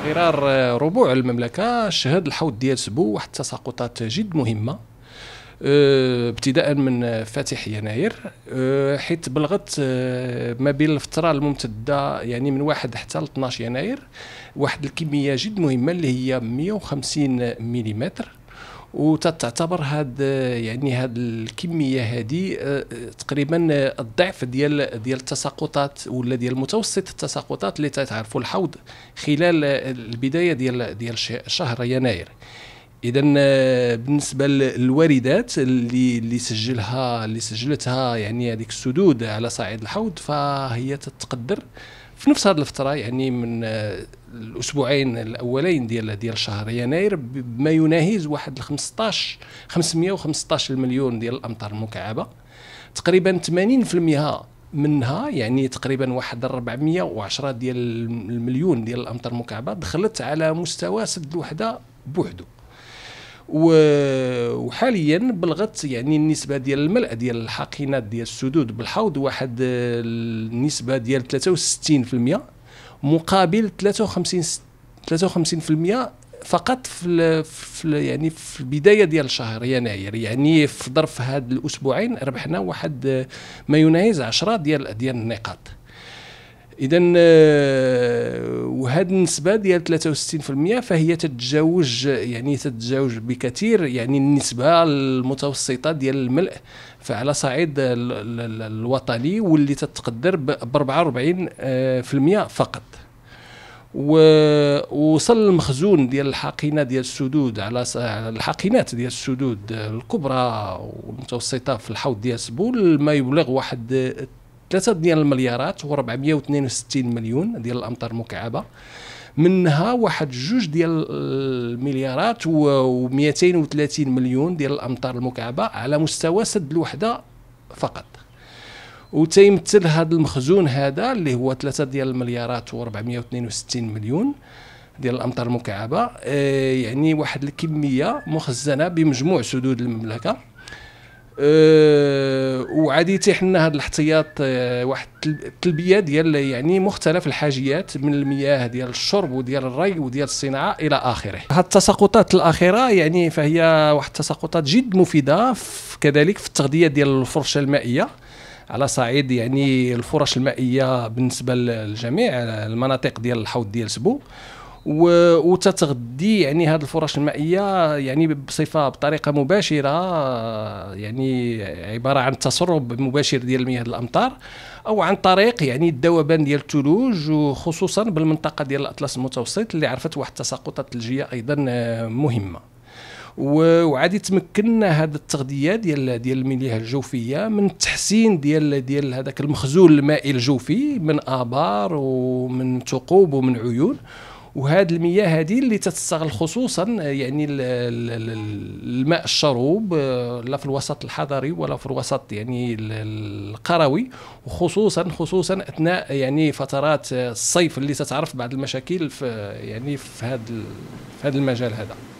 غرار آه، ربوع المملكه شهد الحوض ديال سبو واحد التساقطات جد مهمه آه، ابتداء من فاتح يناير آه، حيث بلغت ما بين الفتره الممتده يعني من واحد حتى ل 12 يناير واحد الكميه جد مهمه اللي هي 150 ملم وتعتبر هاد يعني هاد الكميه هذه آه، آه، تقريبا الضعف ديال ديال التساقطات ولا ديال متوسط التساقطات اللي تعرفوا الحوض خلال البدايه ديال ديال شهر يناير اذا آه، بالنسبه للواردات اللي اللي سجلها اللي سجلتها يعني هذيك السدود على صعيد الحوض فهي تتقدر في نفس هذه الفتره يعني من آه، الاسبوعين الاولين ديال ديال شهر يناير بما يناهز واحد 15 515 مليون ديال الامطار المكعبه تقريبا 80% منها يعني تقريبا واحد 410 ديال المليون ديال الامطار المكعبه دخلت على مستوى سد الوحده بوحدو وحاليا بلغت يعني النسبه ديال الملء ديال الحقينات ديال السدود بالحوض واحد النسبه ديال 63% مقابل 53 53% فقط في, في يعني في البدايه ديال الشهر يناير يعني في ظرف هذا الاسبوعين ربحنا واحد ما يناهز 10 ديال ديال النقاط اذا آه، وهذه النسبه ديال 63% فهي تتجاوز يعني تتجاوز بكثير يعني النسبه المتوسطه ديال الملء فعلى صعيد الوطني واللي تتقدر ب 44% فقط ووصل المخزون ديال الحقينه ديال السدود على الحقينات ديال السدود الكبرى والمتوسطه في الحوض ديال سبول ما يبلغ واحد 3 ديال المليارات و462 مليون ديال الامتار المكعبه منها واحد جوج ديال المليارات و230 مليون ديال الامتار المكعبه على مستوى سد الوحده فقط وتيمثل هذا المخزون هذا اللي هو 3 ديال المليارات و462 مليون ديال الامتار المكعبه آه، يعني واحد الكميه مخزنه بمجموع سدود المملكه آه، وعادي يتيح لنا هذا الاحتياط آه، واحد التلبيه ديال يعني مختلف الحاجيات من المياه ديال الشرب وديال الري وديال الصناعه الى اخره هذه التساقطات الاخيره يعني فهي واحد التساقطات جد مفيده كذلك في التغذيه ديال الفرشه المائيه على صعيد يعني الفرش المائيه بالنسبه للجميع المناطق ديال الحوض ديال سبو وتتغذي يعني هذه الفرش المائيه يعني بصفه بطريقه مباشره يعني عباره عن تسرب مباشر ديال مياه الامطار او عن طريق يعني الذوبان ديال الثلوج وخصوصا بالمنطقه ديال الاطلس المتوسط اللي عرفت واحد التساقطات ثلجيه ايضا مهمه وعادي تمكننا هذا التغذيه ديال ديال المياه الجوفيه من التحسين ديال ديال هذاك المخزون المائي الجوفي من ابار ومن ثقوب ومن عيون وهذه المياه هذه اللي تتستغل خصوصا يعني الماء الشروب آه، لا في الوسط الحضري ولا في الوسط يعني القروي وخصوصا خصوصا اثناء يعني فترات الصيف اللي تتعرف بعض المشاكل في يعني في هذا في هذا المجال هذا